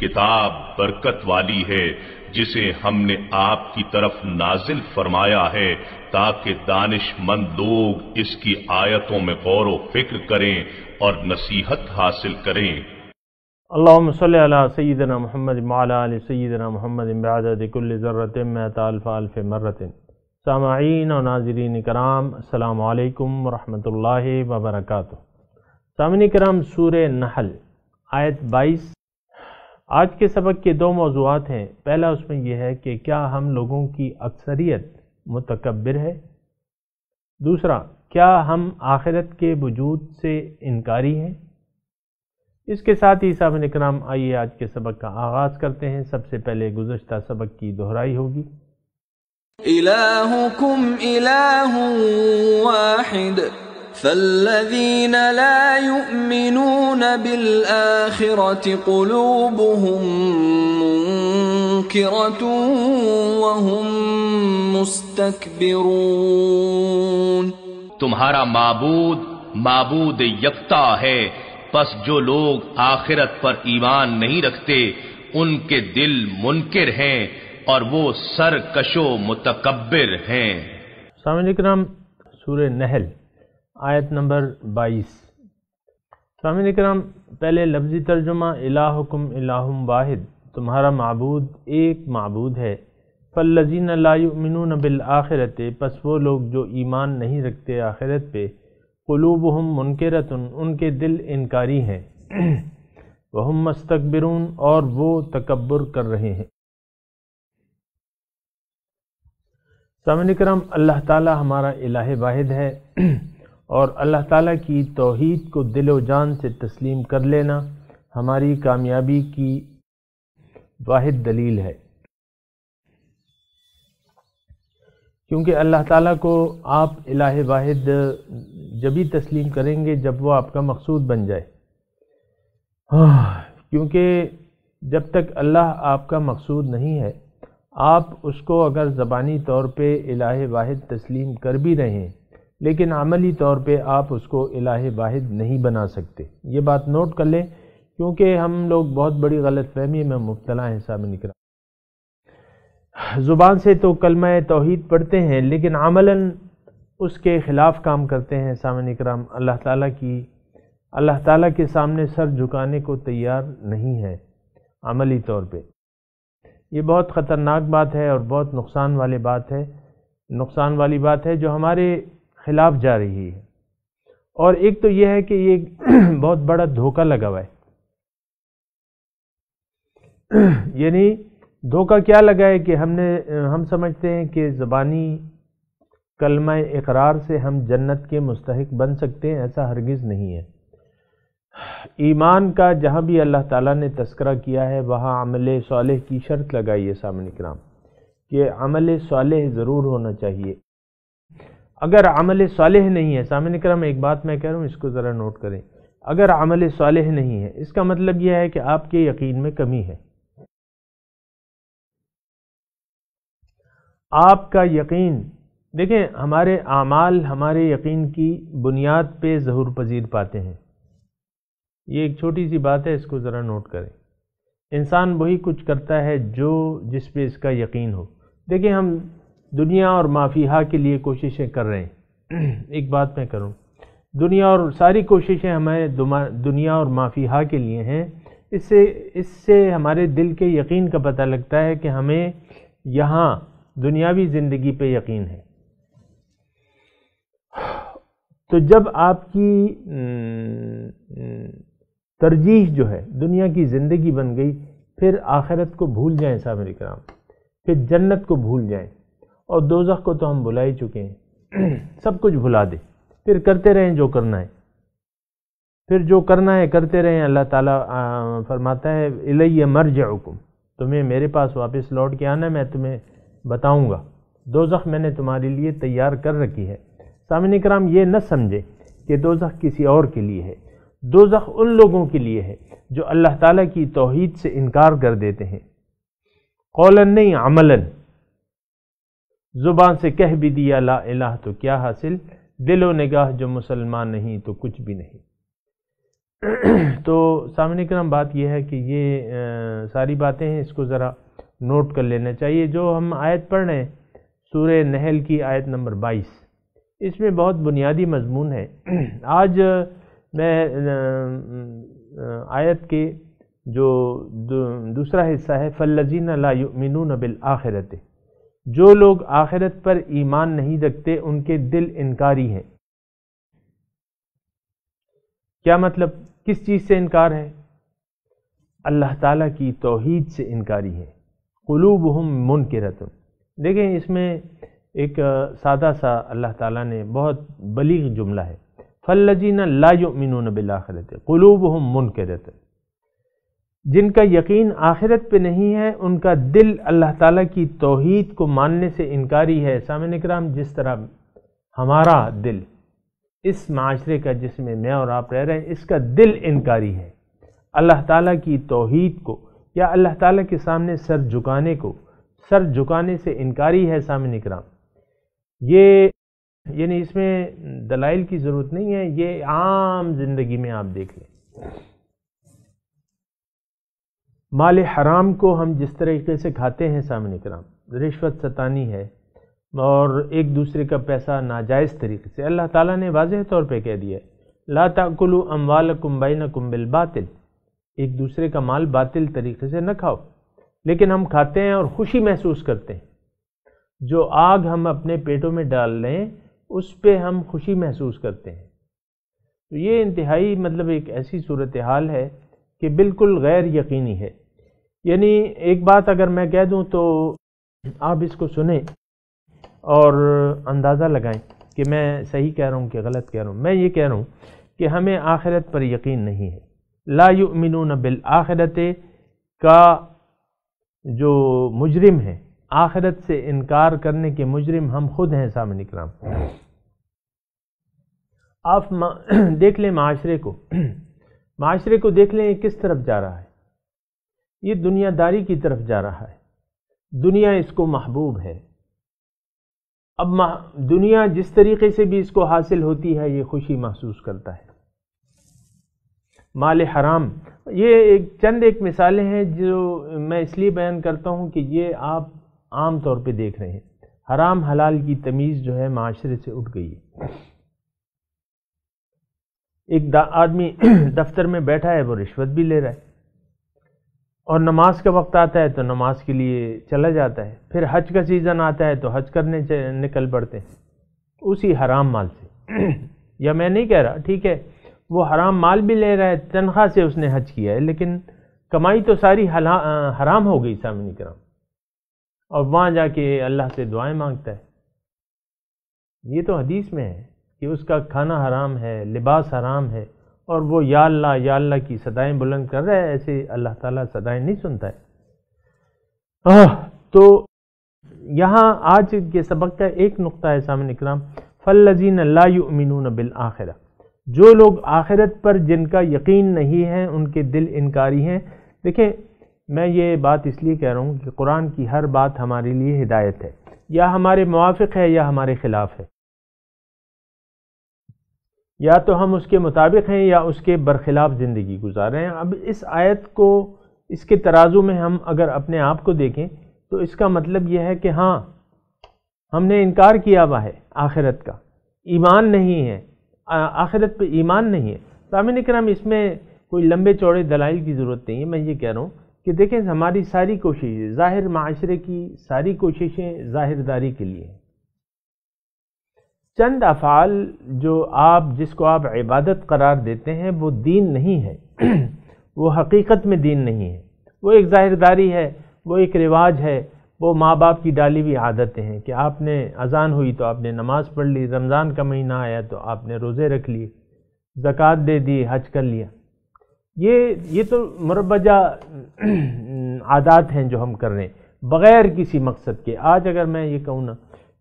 किताब बरकत वाली है जिसे हमने आपकी तरफ नाजिल फरमाया है ताकि दानिशमंद लोग इसकी आयतों में गौर फिक्र करें और नसीहत हासिल करें अल्लाम सैदना महमद माला सैदना महमद इम्बादकुल्ज़रतफ़ालफ़ मर्रतिन सामाइन और नाजरीन कराम अल्लाम वरहमल वबरक सामिन कराम सूर नहल आयत 22 आज के सबक के दो मौजूद हैं पहला उसमें यह है कि क्या हम लोगों की अक्सरियत मतकबर है दूसरा क्या हम आखिरत के वजूद से इनकारी हैं इसके साथ ही साहब कराम आइए आज के सबक का आगाज़ करते हैं सबसे पहले गुजशत सबक की दोहराई होगी कुम इलाहु वाहिद فالذين لا يؤمنون بالآخرة قلوبهم منكرة وهم مستكبرون तुम्हारा माबूद माबूद यकता है बस जो लोग आखिरत पर ईमान नहीं रखते उनके दिल मुनकिर हैं और वो सरकशो मुतकबिर हैं सामने नाम सूर्य नहल आयत नंबर 22 ने कराम पहले लफ्ज़ी तर्जुमा इलाहुकुम इलाहुम वाहिद तुम्हारा मबूद एक मबूद है फ़ल्लिन बिल आख़िरत पस वो लोग जो ईमान नहीं रखते आखिरत पे कलूब हम मुनकरतन उनके दिल इनकारी हैं वहम मस्तकबरून और वो तकबर कर रहे हैं सामने कराम अल्लाह ताला हमारा इलाह वाहिद है और अल्लाह ताला की तोहद को दिलो जान से तस्लीम कर लेना हमारी कामयाबी की वाहिद दलील है क्योंकि अल्लाह ताला को आप इलाह वाहिद जब ही तस्लीम करेंगे जब वो आपका मकसूद बन जाए क्योंकि जब तक अल्लाह आपका मकसूद नहीं है आप उसको अगर ज़बानी तौर पे इलाह वाहिद तस्लीम कर भी रहे हैं लेकिन अमली तौर पे आप उसको इलाह वाहिद नहीं बना सकते ये बात नोट कर लें क्योंकि हम लोग बहुत बड़ी गलत फहमी में मुबतला हैं सामने निकला ज़ुबान से तो कलम तोहद पढ़ते हैं लेकिन आमला उसके ख़िलाफ़ काम करते हैं सामने कराम अल्लाह ताला की अल्लाह ताला के सामने सर झुकाने को तैयार नहीं है अमली तौर पे ये बहुत ख़तरनाक बात है और बहुत नुकसान वाली बात है नुकसान वाली बात है जो हमारे खिलाफ जा रही है और एक तो यह है कि ये बहुत बड़ा धोखा लगा हुआ है यानी धोखा क्या लगा है कि हमने हम समझते हैं कि ज़बानी कलमा इकरार से हम जन्नत के मुस्तक बन सकते हैं ऐसा हरगिज़ नहीं है ईमान का जहाँ भी अल्लाह ताला ने तस्करा किया है वहाँ अमल साल की शर्त लगाई है सामने कराम कि अमल साल ज़रूर होना चाहिए अगर अमल सालह नहीं है सामने करम एक बात मैं कह रहा हूँ इसको ज़रा नोट करें अगर अमल सालह नहीं है इसका मतलब यह है कि आपके यकीन में कमी है आपका यकीन देखें हमारे अमाल हमारे यकीन की बुनियाद पे ज़हूर पजीर पाते हैं ये एक छोटी सी बात है इसको ज़रा नोट करें इंसान वही कुछ करता है जो जिस पे इसका यकीन हो देखें हम दुनिया और माफिया के लिए कोशिशें कर रहे हैं एक बात मैं करूं दुनिया और सारी कोशिशें हमारे दुनिया और माफिया के लिए हैं इससे इससे हमारे दिल के यकीन का पता लगता है कि हमें यहाँ दुनियावी ज़िंदगी पे यकीन है तो जब आपकी तरजीह जो है दुनिया की ज़िंदगी बन गई फिर आखिरत को भूल जाएं सामर कराम फिर जन्नत को भूल जाएं और दोजख को तो हम भुला ही चुके हैं सब कुछ भुला दे फिर करते रहें जो करना है फिर जो करना है करते रहें अल्लाह ताला फरमाता है इलैय मर हुकुम तुम्हें मेरे पास वापस लौट के आना मैं तुम्हें बताऊंगा दोजख मैंने तुम्हारे लिए तैयार कर रखी है सामने कराम ये न समझे कि दोजख किसी और के लिए है दोजख उन लोगों के लिए है जो अल्लाह ताला की तोहद से इनकार कर देते हैं कौलन नहीं अमलन ज़ुबान से कह भी दिया ला इलाह तो क्या हासिल दिलो निगाह जो मुसलमान नहीं तो कुछ भी नहीं तो सामने क्रम बात यह है कि ये आ, सारी बातें हैं इसको ज़रा नोट कर लेना चाहिए जो हम आयत पढ़ रहे हैं सूर नहल की आयत नंबर 22 इसमें बहुत बुनियादी मजमून है आज मैं आयत के जो दूसरा हिस्सा है फ़ल्लिन ला बिल आखिरत जो लोग आखिरत पर ईमान नहीं रखते उनके दिल इनकारी हैं क्या मतलब किस चीज़ से इनकार है अल्लाह ताला की तोहीद से इनकारी है कलूब हम मुन के मुनकरत देखें इसमें एक सादा सा अल्लाह ताला ने बहुत बलीग जुमला है लजीना ला मिनो नबिल आखिरत कलूब हम मुनकरत जिनका यकीन आखिरत पे नहीं है उनका दिल अल्लाह ताला की तोहीद को मानने से इनकारी है सामिन कराम जिस तरह हमारा दिल इस माशरे का जिसमें मैं और आप रह रहे हैं इसका दिल इनकारी है अल्लाह ताला की तोहीद को या अल्लाह ताला के सामने सर झुकाने को सर झुकाने से इनकारी है सामिन कराम ये यानी इसमें दलाइल की ज़रूरत नहीं है ये आम ज़िंदगी में आप देख लें माल हराम को हम जिस तरीके से खाते हैं सामने कराम रिश्वत सतानी है और एक दूसरे का पैसा नाजायज़ तरीके से अल्लाह ताला ने वाज़ तौर पे कह दिया है ला ताकुलु अम्वाल न कुम्बिल बातिल एक दूसरे का माल बातिल तरीके से न खाओ लेकिन हम खाते हैं और खुशी महसूस करते हैं जो आग हम अपने पेटों में डाल लें उस पर हम खुशी महसूस करते हैं तो ये इंतहाई मतलब एक ऐसी सूरत हाल है कि बिल्कुल गैर यकीनी है यानी एक बात अगर मैं कह दूं तो आप इसको सुने और अंदाज़ा लगाएं कि मैं सही कह रहा हूं कि गलत कह रहा हूं मैं ये कह रहा हूं कि हमें आखिरत पर यकीन नहीं है ला युमिनून बिल आखिरत का जो मुजरिम है आखिरत से इनकार करने के मुजरिम हम खुद हैं सामने कराम आप देख लें माशरे को माशरे को देख लें किस तरफ जा रहा है ये दुनियादारी की तरफ जा रहा है दुनिया इसको महबूब है अब दुनिया जिस तरीके से भी इसको हासिल होती है ये खुशी महसूस करता है माल हराम ये एक चंद एक मिसालें हैं जो मैं इसलिए बयान करता हूँ कि ये आप आम तौर पे देख रहे हैं हराम हलाल की तमीज़ जो है माशरे से उठ गई है एक आदमी दफ्तर में बैठा है वो रिश्वत भी ले रहा है और नमाज का वक्त आता है तो नमाज के लिए चला जाता है फिर हज का सीज़न आता है तो हज करने निकल पड़ते हैं उसी हराम माल से या मैं नहीं कह रहा ठीक है वो हराम माल भी ले रहा है तनख्वाह से उसने हज किया है लेकिन कमाई तो सारी हराम हो गई सामने कराम और वहाँ जाके अल्लाह से दुआएं मांगता है ये तो हदीस में है कि उसका खाना हराम है लिबास हराम है और वो या अल्लाह या अल्लाह की सदाएं बुलंद कर रहा है ऐसे अल्लाह ताला सदाएं नहीं सुनता है आ, तो यहाँ आज के सबक का एक नुक्ता है सामने इकलाम फ़ल्लिन लामिन बिल आखिर जो लोग आखिरत पर जिनका यकीन नहीं है उनके दिल इनकारी हैं देखें मैं ये बात इसलिए कह रहा हूँ कि कुरान की हर बात हमारे लिए हिदायत है या हमारे मुआफ़ है या हमारे ख़िलाफ़ है या तो हम उसके मुताबिक हैं या उसके बरखिलाफ़ ज़िंदगी गुजार रहे हैं अब इस आयत को इसके तराजू में हम अगर अपने आप को देखें तो इसका मतलब यह है कि हाँ हमने इनकार किया हुआ है आखिरत का ईमान नहीं है आखिरत पे ईमान नहीं है सामिन कराम इसमें कोई लंबे चौड़े दलाइल की ज़रूरत नहीं है मैं ये कह रहा हूँ कि देखें हमारी सारी कोशिशें ज़ाहिर माशरे की सारी कोशिशें ज़ाहिरदारी के लिए चंद अफ़ाल जो आप जिसको आप इबादत करार देते हैं वो दीन नहीं है वो हकीकत में दीन नहीं है वो एक ज़ाहिरदारी है वो एक रिवाज है वो माँ बाप की डाली हुई आदतें हैं कि आपने अजान हुई तो आपने नमाज़ पढ़ ली रमज़ान का महीना आया तो आपने रोज़े रख लिए ज़क़़त दे दी हज कर लिया ये ये तो मुरबजा आदात हैं जो हम कर रहे हैं बग़ैर किसी मकसद के आज अगर मैं ये कहूँ ना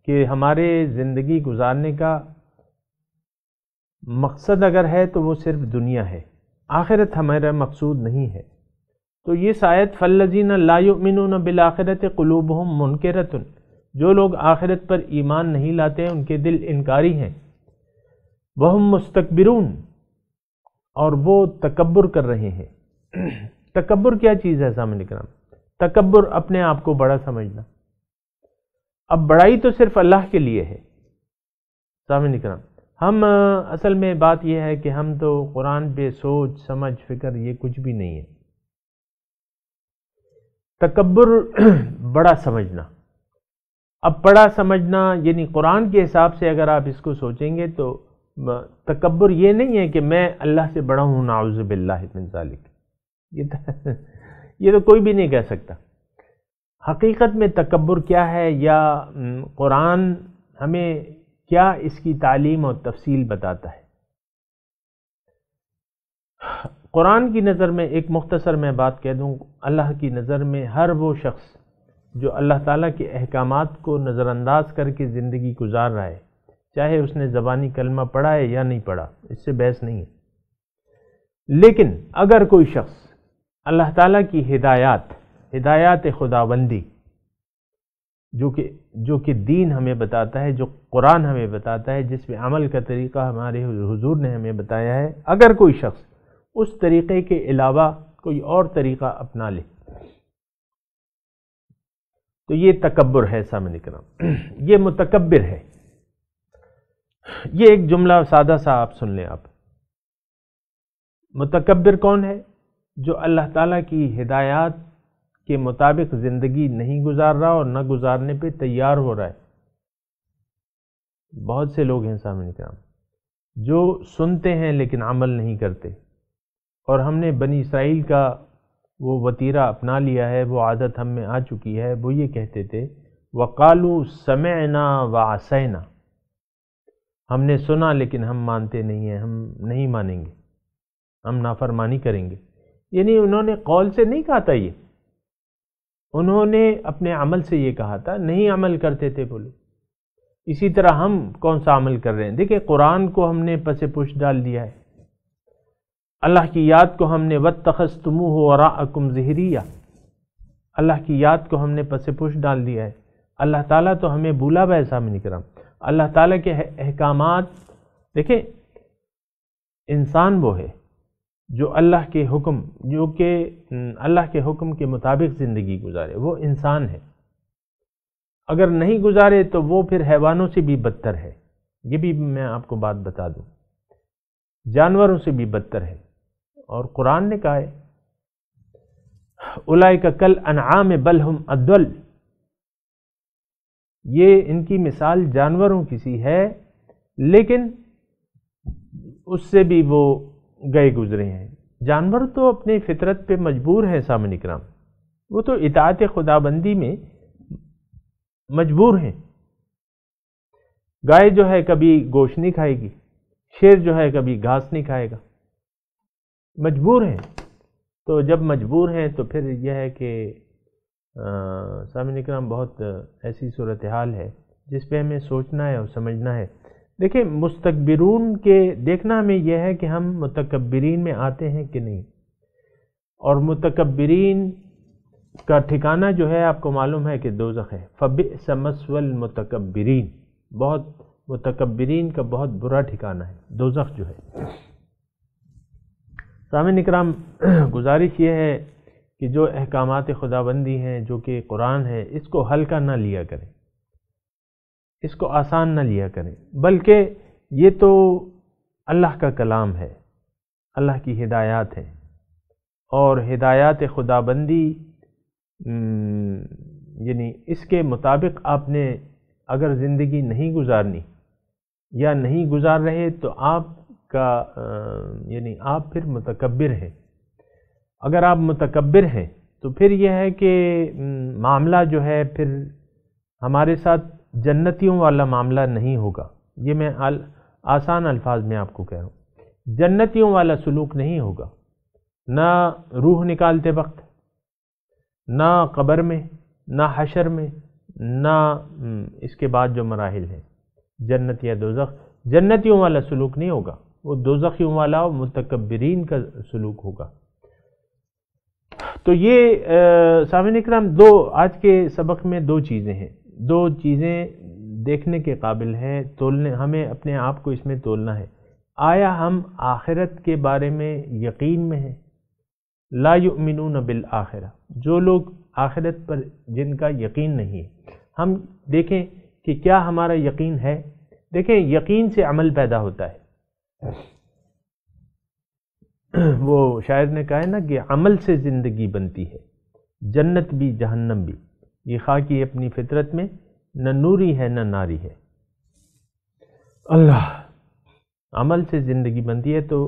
कि हमारे ज़िंदगी गुजारने का मकसद अगर है तो वो सिर्फ दुनिया है आखिरत हमारा मकसूद नहीं है तो ये शायद लायमिन बिल आख़िरत कलूब हम मुनकरतन जो लोग आखिरत पर ईमान नहीं लाते हैं उनके दिल इनकारी हैं वह मुस्तकबर और वो तकबर कर रहे हैं तकबर क्या चीज़ है सामने कराम तकबर अपने आप को बड़ा समझना अब बड़ाई तो सिर्फ अल्लाह के लिए है सामने निकराम हम असल में बात यह है कि हम तो कुरान पे सोच समझ फिक्र ये कुछ भी नहीं है तकबर बड़ा समझना अब बड़ा समझना यानी कुरान के हिसाब से अगर आप इसको सोचेंगे तो तकबर ये नहीं है कि मैं अल्लाह से बड़ा हूँ नाउज़बिल्लामिनलिक ये तो ये तो कोई भी नहीं कह सकता हकीकत में तकबर क्या है या कुरान हमें क्या इसकी तालीम और तफसील बताता है कुरान की नज़र में एक मुख्तसर मैं बात कह दूँ अल्लाह की नज़र में हर वो शख्स जो अल्लाह ताला के अहकाम को नज़रअंदाज करके ज़िंदगी गुजार रहा है चाहे उसने ज़बानी कलमा पढ़ा है या नहीं पढ़ा इससे बहस नहीं है लेकिन अगर कोई शख्स अल्लाह ताला की हिदायत हिदायत खुदाबंदी जो कि जो कि दीन हमें बताता है जो कुरान हमें बताता है जिसमें अमल का तरीका हमारे हुजूर ने हमें बताया है अगर कोई शख्स उस तरीक़े के अलावा कोई और तरीक़ा अपना ले तो ये तकबर है सामने कराम ये मतकबर है ये एक जुमला सादा सा आप सुन लें आप मतकबर कौन है जो अल्लाह ताला की हिदायत के मुताबिक ज़िंदगी नहीं गुजार रहा और न गुजारने पे तैयार हो रहा है बहुत से लोग हैं सामने कराम जो सुनते हैं लेकिन अमल नहीं करते और हमने बनी इसराइल का वो वतीरा अपना लिया है वो आदत हम में आ चुकी है वो ये कहते थे वकालू समयना आसैना हमने सुना लेकिन हम मानते नहीं हैं हम नहीं मानेंगे हम नाफरमानी करेंगे यानी उन्होंने कौल से नहीं कहा था ये उन्होंने अपने अमल से ये कहा था नहीं अमल करते थे बोलो इसी तरह हम कौन सा अमल कर रहे हैं देखिए कुरान को हमने पसे पुश डाल दिया है अल्लाह की याद को हमने वत तखस तुमु वराकुम जहरिया अल्लाह की याद को हमने पसे पुश डाल दिया है अल्लाह ताला तो हमें भूला हुआ है सामने अल्लाह ताला के अहकाम देखें इंसान वो है जो अल्लाह के हुक्म जो कि अल्लाह के हुक्म के मुताबिक ज़िंदगी गुजारे वो इंसान है अगर नहीं गुजारे तो वो फिर हैवानों से भी बदतर है ये भी मैं आपको बात बता दूं जानवरों से भी बदतर है और कुरान ने कहा है उलाई का कल अनाम बलहम अद्वल ये इनकी मिसाल जानवरों की सी है लेकिन उससे भी वो गए गुजरे हैं जानवर तो अपनी फितरत पे मजबूर हैं सामने कराम वो तो इतात खुदाबंदी में मजबूर हैं गाय जो है कभी गोश्त नहीं खाएगी शेर जो है कभी घास नहीं खाएगा मजबूर हैं तो जब मजबूर हैं तो फिर यह है कि सामने कराम बहुत ऐसी सूरत हाल है जिस पे हमें सोचना है और समझना है देखिए मुस्तकबिरून के देखना हमें यह है कि हम मतकबरीन में आते हैं कि नहीं और मतकबरीन का ठिकाना जो है आपको मालूम है कि दोजख है फ़ब समसवल मतकबरीन बहुत मतकबरीन का बहुत बुरा ठिकाना है दोजख जो है सामिन इकराम गुजारिश ये है कि जो अहकाम खुदाबंदी हैं जो कि कुरान है इसको हल्का ना लिया करें इसको आसान ना लिया करें बल्कि ये तो अल्लाह का कलाम है अल्लाह की हिदायत है और हिदायत खुदाबंदी यानी इसके मुताबिक आपने अगर ज़िंदगी नहीं गुजारनी या नहीं गुजार रहे तो आपका यानी आप फिर मतकबर हैं अगर आप मतकबर हैं तो फिर यह है कि मामला जो है फिर हमारे साथ जन्नतियों वाला मामला नहीं होगा ये मैं आल आसान अल्फाज में आपको कह रहा हूँ जन्नतियों वाला सलूक नहीं होगा ना रूह निकालते वक्त ना कब्र में ना हशर में ना हम्म, इसके बाद जो मराहल हैं जन्नत या दोजख जन्नतियों वाला सलूक नहीं होगा वो दोजखियों वाला और मुतकबरीन का सलूक होगा तो ये सामिन इक्राम दो आज के सबक में दो चीज़ें हैं दो चीज़ें देखने के काबिल हैं तोलने हमें अपने आप को इसमें तोलना है आया हम आखिरत के बारे में यकीन में हैं ला बिल आखिरा जो लोग आखिरत पर जिनका यकीन नहीं है हम देखें कि क्या हमारा यकीन है देखें यकीन से अमल पैदा होता है वो शायर ने कहा है ना कि अमल से ज़िंदगी बनती है जन्नत भी जहन्नम भी ये खाकी अपनी फितरत में न नूरी है न नारी है अल्लाह अमल से ज़िंदगी बनती है तो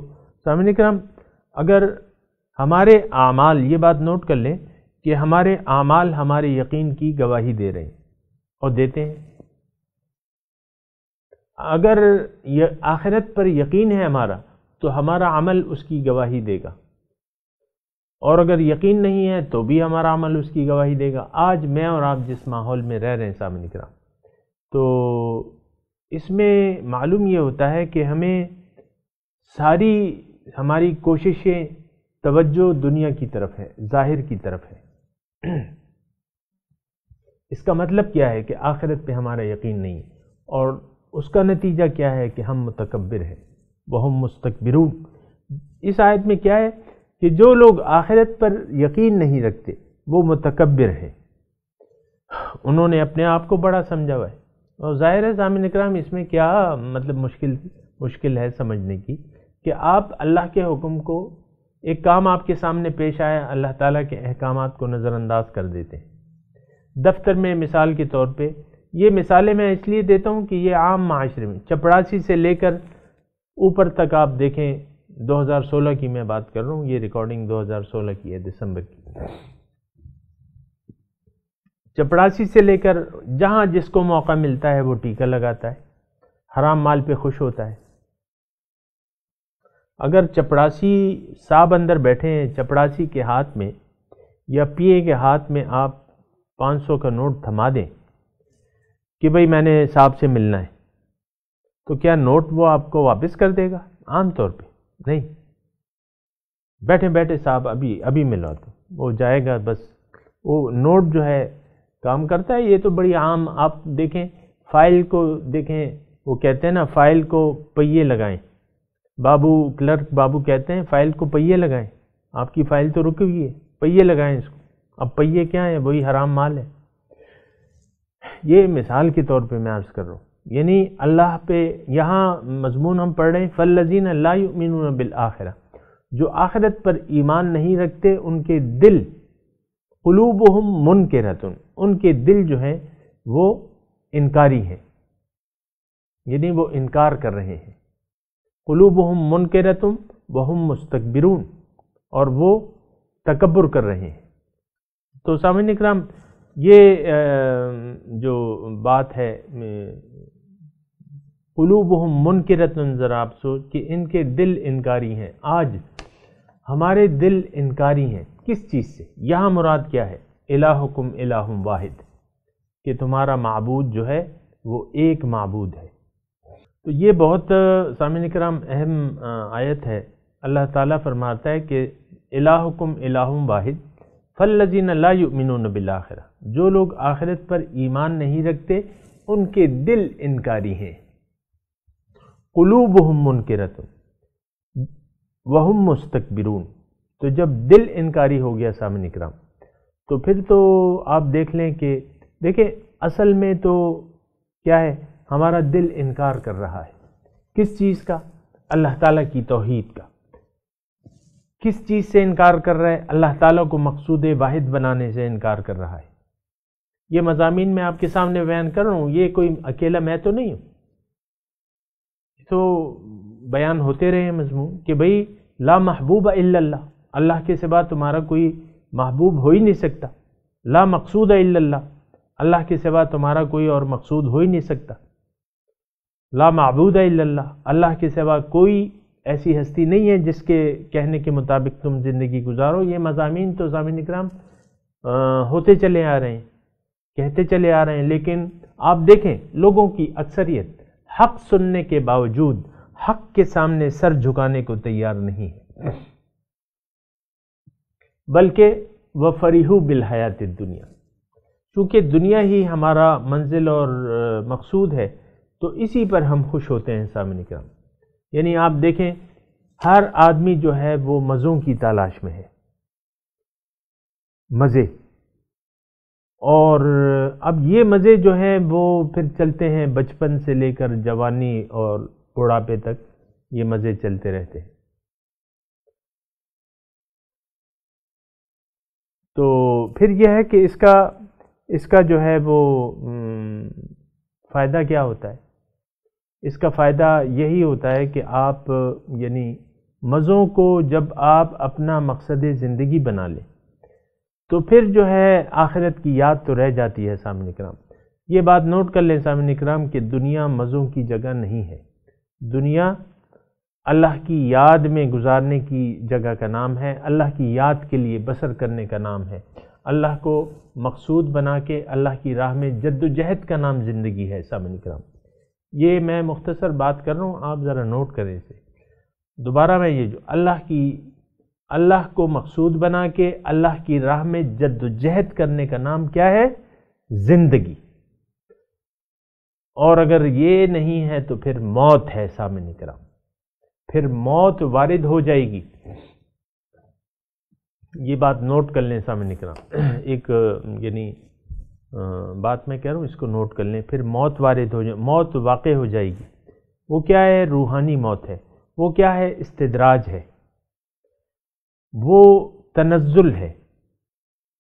सामने कराम अगर हमारे आमाल ये बात नोट कर लें कि हमारे आमाल हमारे यकीन की गवाही दे रहे हैं और देते हैं अगर आखिरत पर यकीन है हमारा तो हमारा अमल उसकी गवाही देगा और अगर यकीन नहीं है तो भी हमारा अमल उसकी गवाही देगा आज मैं और आप जिस माहौल में रह रहे हैं सामने कराम तो इसमें मालूम ये होता है कि हमें सारी हमारी कोशिशें तवज्जो दुनिया की तरफ है ज़ाहिर की तरफ है इसका मतलब क्या है कि आखिरत पे हमारा यकीन नहीं और उसका नतीजा क्या है कि हम मुतकबर हैं वह हम इस आयत में क्या है कि जो लोग आखिरत पर यकीन नहीं रखते वो मतकबर हैं उन्होंने अपने आप को बड़ा समझा हुआ है और ज़ाहिर है जामिन इक्राम इसमें क्या मतलब मुश्किल मुश्किल है समझने की कि आप अल्लाह के हुक्म को एक काम आपके सामने पेश आया अल्लाह ताला के अहकाम को नज़रअंदाज कर देते हैं दफ्तर में मिसाल के तौर पे ये मिसालें मैं इसलिए देता हूँ कि ये आम माशरे में चपरासी से लेकर ऊपर तक आप देखें 2016 की मैं बात कर रहा हूँ ये रिकॉर्डिंग 2016 की है दिसंबर की चपरासी से लेकर जहाँ जिसको मौका मिलता है वो टीका लगाता है हराम माल पे खुश होता है अगर चपरासी साहब अंदर बैठे हैं चपड़ासी के हाथ में या पीए के हाथ में आप 500 का नोट थमा दें कि भाई मैंने साहब से मिलना है तो क्या नोट वो आपको वापस कर देगा आमतौर पे नहीं बैठे बैठे साहब अभी अभी मिला तो वो जाएगा बस वो नोट जो है काम करता है ये तो बड़ी आम आप देखें फाइल को देखें वो कहते हैं ना फाइल को पहिए लगाएं बाबू क्लर्क बाबू कहते हैं फाइल को पहिए लगाएं आपकी फाइल तो रुकी हुई है पहिए लगाएं इसको अब पहिए क्या है वही हराम माल है ये मिसाल के तौर पे मैं अर्ज़ कर रहा हूँ यानी अल्लाह पे यहाँ मजमून हम पढ़ रहे हैं फ़लज़ीन ला बिल आखिर जो आखिरत पर ईमान नहीं रखते उनके दिल कलूब हम मुन के मुनकरतन उनके दिल जो हैं वो इनकारी हैं यानी वो इनकार कर रहे हैं कलूब हम मुन के मुनकरतम बहुम मुस्तकबरून और वो तकबर कर रहे हैं तो सामिन इक्राम ये जो बात है कुलूब कलूब मुनकरत आप सोच कि इनके दिल इनकारी हैं आज हमारे दिल इनकारी हैं किस चीज़ से यह मुराद क्या है इलाहुकुम इलाहुम वाहिद कि तुम्हारा मबूद जो है वो एक मबूद है तो ये बहुत सामिन कराम अहम आयत है अल्लाह ताला फरमाता है कि इलाहुकुम इलाहुम वाहिद फ़ल्लिन लामिन बिलाखरा जो लोग आखिरत पर ईमान नहीं रखते उनके दिल इनकारी हैं कुलूब हम मुनकरत वहम मुस्तकबिरून तो जब दिल इनकारी हो गया सामने कराम तो फिर तो आप देख लें कि देखिए असल में तो क्या है हमारा दिल इनकार कर रहा है किस चीज़ का अल्लाह ताला की तोहद का किस चीज़ से इनकार कर रहा है अल्लाह ताला को मकसूद वाहिद बनाने से इनकार कर रहा है ये मजामी मैं आपके सामने बयान कर रहा हूँ ये कोई अकेला मैं तो नहीं हूँ तो बयान होते रहे मजमून कि भाई ला महबूब अल्लाह अल्लाह के सिवा तुम्हारा कोई महबूब हो ही नहीं सकता ला मकसूद अल्लाह अल्लाह के सिवा तुम्हारा कोई और मकसूद हो ही नहीं सकता ला महबूद अल्लाह अल्लाह के सिवा कोई ऐसी हस्ती नहीं है जिसके कहने के मुताबिक तुम ज़िंदगी गुजारो ये मजामी तो जामिन इक्राम होते चले आ रहे हैं कहते चले आ रहे हैं लेकिन आप देखें लोगों की अक्सरियत हक सुनने के बावजूद हक के सामने सर झुकाने को तैयार नहीं है बल्कि वह फरीहू बिलहयात दुनिया चूँकि दुनिया ही हमारा मंजिल और मकसूद है तो इसी पर हम खुश होते हैं सामने का यानी आप देखें हर आदमी जो है वो मज़ों की तलाश में है मज़े और अब ये मज़े जो हैं वो फिर चलते हैं बचपन से लेकर जवानी और बुढ़ापे तक ये मज़े चलते रहते हैं तो फिर यह है कि इसका इसका जो है वो फ़ायदा क्या होता है इसका फ़ायदा यही होता है कि आप यानी मज़ों को जब आप अपना मकसद ज़िंदगी बना लें तो फिर जो है आखिरत की याद तो रह जाती है सामने कराम ये बात नोट कर लें सामने कराम कि दुनिया मज़ों की जगह नहीं है दुनिया अल्लाह की याद में गुजारने की जगह का नाम है अल्लाह की याद के लिए बसर करने का नाम है अल्लाह को मकसूद बना के अल्लाह की राह में जद्दोजहद का नाम ज़िंदगी है सामने कराम ये मैं मुख्तसर बात कर रहा हूँ आप ज़रा नोट करें इसे दोबारा मैं ये जो अल्लाह की अल्लाह को मकसूद बना के अल्लाह की राह में जद्दोजहद करने का नाम क्या है जिंदगी और अगर ये नहीं है तो फिर मौत है सामने कराम फिर मौत वारिद हो जाएगी ये बात नोट कर लें सामने कराम एक यानी बात मैं कह रहा हूँ इसको नोट कर लें फिर मौत वारिद हो जाए मौत वाक़ हो जाएगी वो क्या है रूहानी मौत है वो क्या है इस्तदराज है वो तनजुल है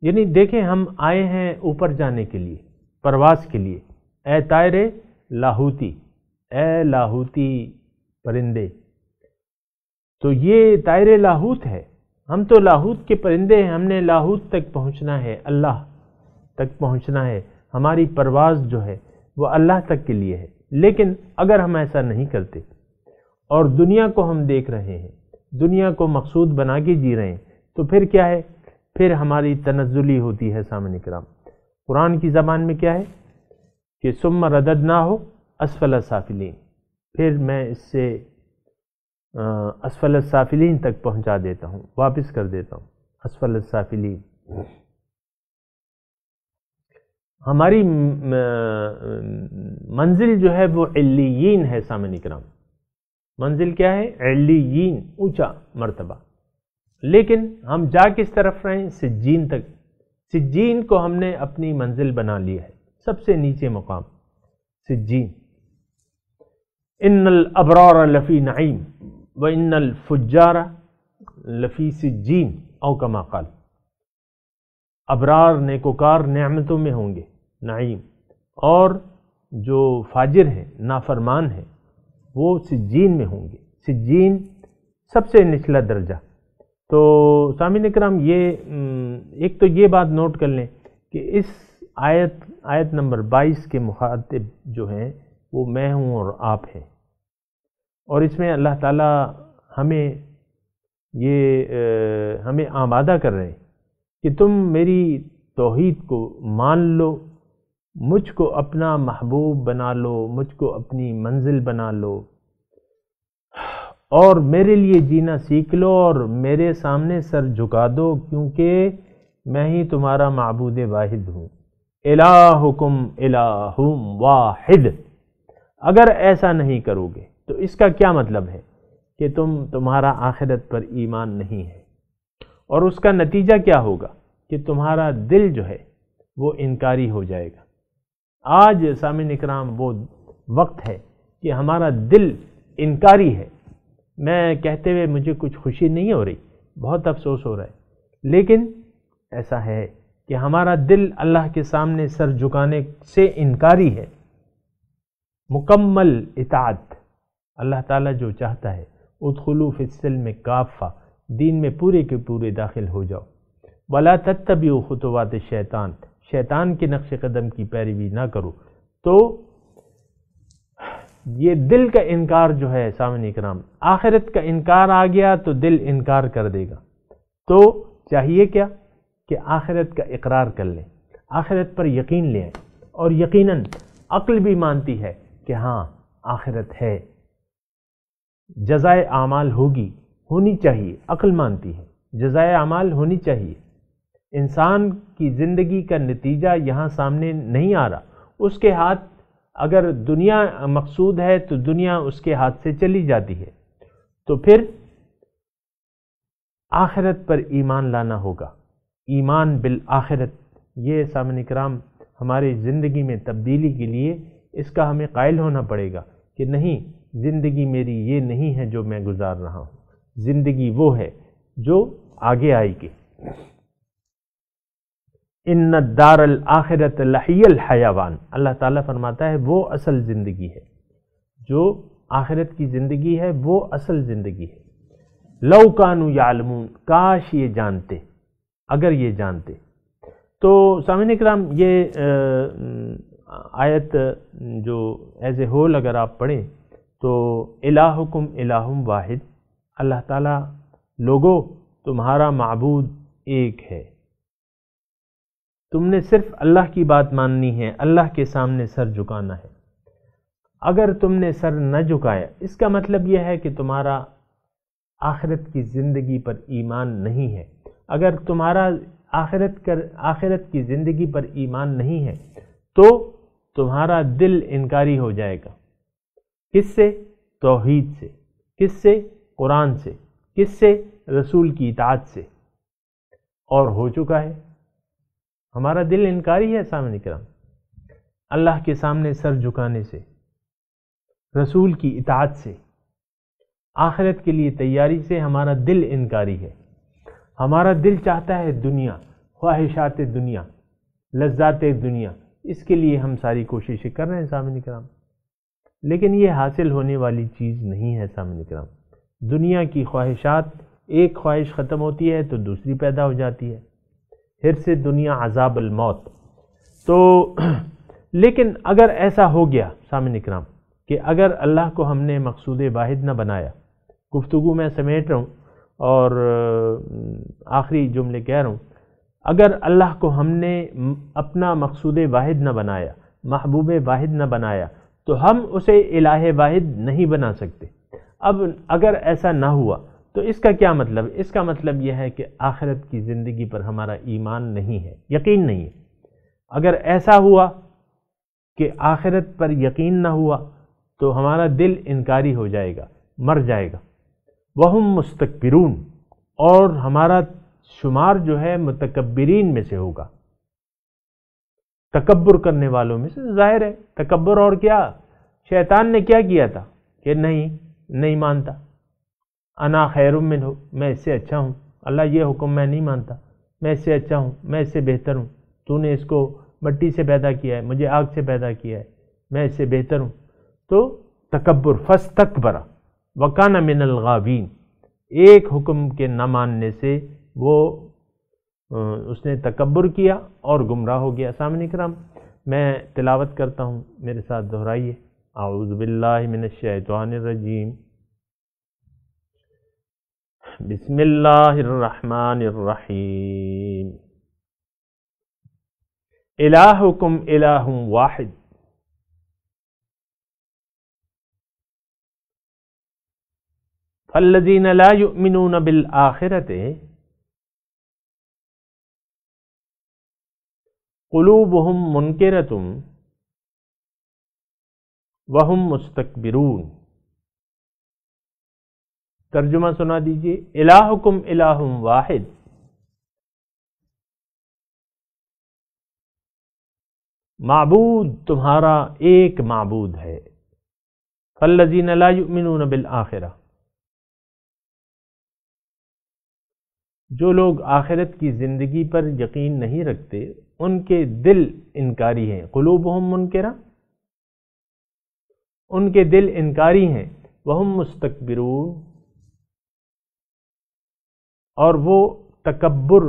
यानी देखें हम आए हैं ऊपर जाने के लिए प्रवास के लिए ए तायरे लाहूती ए लाहूती परिंदे तो ये तायरे लाहूत है हम तो लाहूत के परिंदे हैं हमने लाहूत तक पहुंचना है अल्लाह तक पहुंचना है हमारी परवाज जो है वो अल्लाह तक के लिए है लेकिन अगर हम ऐसा नहीं करते और दुनिया को हम देख रहे हैं दुनिया को मकसूद बना के जी रहे हैं तो फिर क्या है फिर हमारी तनजुली होती है सामान कराम कुरान की ज़बान में क्या है कि सुम रदद ना हो असफल साफिलीन फिर मैं इससे असफल साफिलीन तक पहुंचा देता हूं वापस कर देता हूं असफल साफिलीन हमारी मंजिल जो है वो इल्लीन है सामान कराम मंजिल क्या है एलियन ऊंचा मर्तबा लेकिन हम जा किस तरफ रहे सिज्जीन तक सिज्जीन को हमने अपनी मंजिल बना ली है सबसे नीचे मुकाम सिज्जीन इन अबरार लफ़ी नईम व इन फुजारा लफ़ी सिज्जीन औ कमाकाल अबरार नेकोकार नेमतों में होंगे नईम और जो फाजिर हैं नाफरमान हैं वो सिज्जीन में होंगे सिज्जीन सबसे निचला दर्जा तो सामिन कराम ये एक तो ये बात नोट कर लें कि इस आयत आयत नंबर 22 के मुखातब जो हैं वो मैं हूँ और आप हैं और इसमें अल्लाह ताला हमें ये हमें आमादा कर रहे हैं कि तुम मेरी तोहद को मान लो मुझको अपना महबूब बना लो मुझको अपनी मंजिल बना लो और मेरे लिए जीना सीख लो और मेरे सामने सर झुका दो क्योंकि मैं ही तुम्हारा महबूद वाहिद हूँ इलाहुकुम इलाहुम वाहिद अगर ऐसा नहीं करोगे तो इसका क्या मतलब है कि तुम तुम्हारा आखिरत पर ईमान नहीं है और उसका नतीजा क्या होगा कि तुम्हारा दिल जो है वो इनकारी हो जाएगा आज सामिन इकराम वो वक्त है कि हमारा दिल इनकारी है मैं कहते हुए मुझे कुछ खुशी नहीं हो रही बहुत अफसोस हो रहा है लेकिन ऐसा है कि हमारा दिल अल्लाह के सामने सर झुकाने से इनकारी है मुकम्मल इतात अल्लाह ताला जो चाहता है खलूफ़ फिसल में काफ़ा दीन में पूरे के पूरे दाखिल हो जाओ वला तत्तबी खुतवात शैतान शैतान के नक्श कदम की पैरवी ना करो तो ये दिल का इनकार जो है सामने कराम आखिरत का इनकार आ गया तो दिल इनकार कर देगा तो चाहिए क्या कि आखिरत का इकरार कर लें आखिरत पर यकीन लें और यकीनन अक्ल भी मानती है कि हाँ आखिरत है जजाय आमाल होगी होनी चाहिए अक्ल मानती है जजाय आमाल होनी चाहिए इंसान की ज़िंदगी का नतीजा यहाँ सामने नहीं आ रहा उसके हाथ अगर दुनिया मकसूद है तो दुनिया उसके हाथ से चली जाती है तो फिर आखिरत पर ईमान लाना होगा ईमान बिल आखिरत ये सामने कराम हमारे ज़िंदगी में तब्दीली के लिए इसका हमें कायल होना पड़ेगा कि नहीं ज़िंदगी मेरी ये नहीं है जो मैं गुजार रहा हूँ ज़िंदगी वो है जो आगे आएगी इन दारल आखिरत लहियल हयावान अल्लाह ताला फरमाता है वो असल ज़िंदगी है जो आखिरत की ज़िंदगी है वो असल ज़िंदगी है लौकान कानू यालमून काश ये जानते अगर ये जानते तो सामिन कराम ये आयत जो एज ए होल अगर आप पढ़ें तो इलाकुम इलाहुम वाहिद अल्लाह ताला लोगो तुम्हारा मबूद एक है तुमने सिर्फ अल्लाह की बात माननी है अल्लाह के सामने सर झुकाना है अगर तुमने सर न झुकाया इसका मतलब यह है कि तुम्हारा आखिरत की ज़िंदगी पर ईमान नहीं है अगर तुम्हारा आखिरत कर आखिरत की ज़िंदगी पर ईमान नहीं है तो तुम्हारा दिल इनकारी हो जाएगा किससे तोहीद से किससे कुरान से किससे रसूल की इताद से और हो चुका है हमारा दिल इनकारी है सामने कराम अल्लाह के सामने सर झुकाने से रसूल की इताद से आखिरत के लिए तैयारी से हमारा दिल इनकारी है हमारा दिल चाहता है दुनिया ख्वाहिशात दुनिया लज्जात दुनिया इसके लिए हम सारी कोशिशें कर रहे हैं सामिन कराम लेकिन ये हासिल होने वाली चीज़ नहीं है सामिन कराम दुनिया की ख्वाहिशात एक ख्वाहिश ख़त्म होती है तो दूसरी पैदा हो जाती है हिर से दुनिया अजाब मौत तो लेकिन अगर ऐसा हो गया सामिन इकराम कि अगर अल्लाह को हमने मकसूद वाहिद ना बनाया गुफ्तु में समेट रहा हूँ और आखिरी जुमले कह रहा हूँ अगर अल्लाह को हमने अपना मकसूद वाहिद ना बनाया महबूब वाहिद ना बनाया तो हम उसे इलाह वाहिद नहीं बना सकते अब अगर ऐसा ना हुआ तो इसका क्या मतलब इसका मतलब यह है कि आखिरत की ज़िंदगी पर हमारा ईमान नहीं है यकीन नहीं है अगर ऐसा हुआ कि आखिरत पर यकीन ना हुआ तो हमारा दिल इनकारी हो जाएगा मर जाएगा वह मुस्तकबिरून और हमारा शुमार जो है मतकबरीन में से होगा तकबर करने वालों में से जाहिर है तकबर और क्या शैतान ने क्या किया था कि नहीं नहीं मानता अना खैर मिन हो मैं इससे अच्छा हूँ अल्लाह ये हुक्म मैं नहीं मानता मैं इससे अच्छा हूँ मैं इससे बेहतर हूँ तूने इसको मट्टी से पैदा किया है मुझे आग से पैदा किया है मैं इससे बेहतर हूँ तो तकबर फस तक बरा वक़ान मिन एक हुक्म के न मानने से वो उसने तकबर किया और गुमराह हो गया सामने कराम मैं तिलावत करता हूँ मेरे साथ दोहराइए रजीम بسم الله الرحمن الرحيم إلهكم إله واحد فالذين لا يؤمنون بالآخرة قلوبهم منكرة وهم مستكبرون तर्जुमा सुना दीजिए इलाहुकुम इलाहुम वाहिद माबूद तुम्हारा एक माबूद है फल्लजीन लामिन बिल आखिरा जो लोग आखिरत की ज़िंदगी पर यकीन नहीं रखते उनके दिल इनकारी हैं कुलूब हम मुनकरा उनके दिल इनकारी हैं वह मुस्तकबिरून और वो तकबर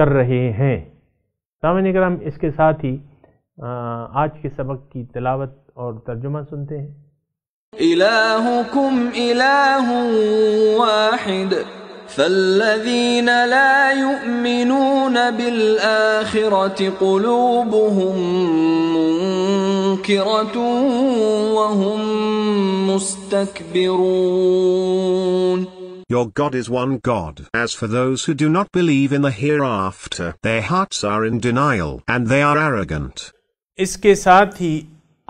कर रहे हैं सामने कराम इसके साथ ही आज के सबक की तलावत और तर्जुमा सुनते हैं فالذين لا يؤمنون بالآخرة قلوبهم منكرة وهم مستكبرون Your God is one God. As for those who do not believe in the hereafter, their hearts are in denial and they are arrogant. इसके साथ ही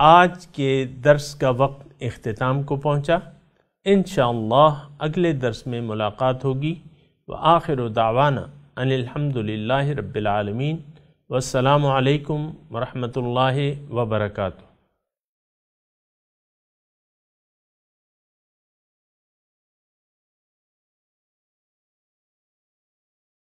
आज के दर्स का वक्त अख्ताम को पहुंचा इन अगले दर्स में मुलाकात होगी व आखिर दावाना अनिलहमदिल्ला रबालमीन वालकम वरहमल वबरकू